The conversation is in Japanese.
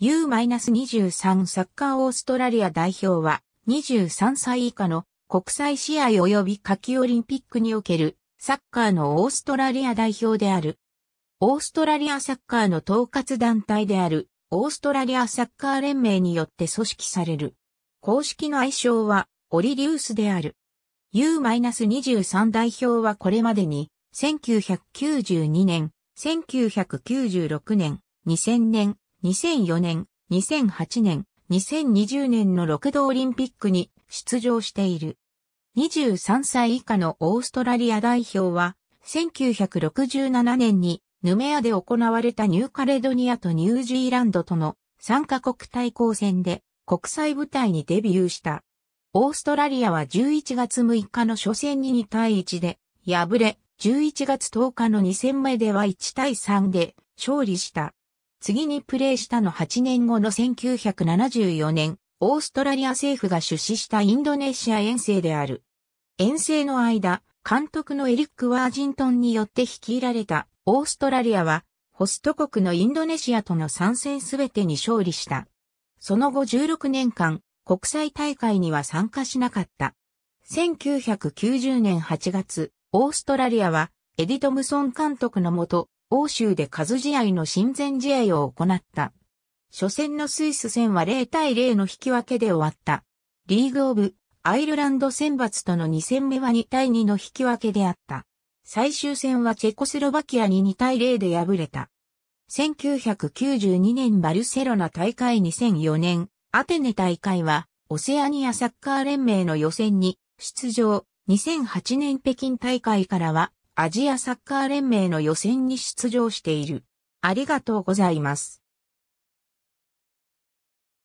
U-23 サッカーオーストラリア代表は23歳以下の国際試合及び夏季オリンピックにおけるサッカーのオーストラリア代表である。オーストラリアサッカーの統括団体であるオーストラリアサッカー連盟によって組織される。公式の愛称はオリリウスである。U-23 代表はこれまでに1992年、1996年、2000年、2004年、2008年、2020年の6度オリンピックに出場している。23歳以下のオーストラリア代表は、1967年にヌメアで行われたニューカレドニアとニュージーランドとの3カ国対抗戦で国際舞台にデビューした。オーストラリアは11月6日の初戦に2対1で敗れ、11月10日の2戦目では1対3で勝利した。次にプレーしたの8年後の1974年、オーストラリア政府が出資したインドネシア遠征である。遠征の間、監督のエリック・ワージントンによって率いられたオーストラリアは、ホスト国のインドネシアとの参戦すべてに勝利した。その後16年間、国際大会には参加しなかった。1990年8月、オーストラリアは、エディ・トムソン監督のもと、欧州で数試合の親善試合を行った。初戦のスイス戦は0対0の引き分けで終わった。リーグオブアイルランド選抜との2戦目は2対2の引き分けであった。最終戦はチェコスロバキアに2対0で敗れた。1992年バルセロナ大会2004年アテネ大会はオセアニアサッカー連盟の予選に出場。2008年北京大会からはアジアサッカー連盟の予選に出場している。ありがとうございます。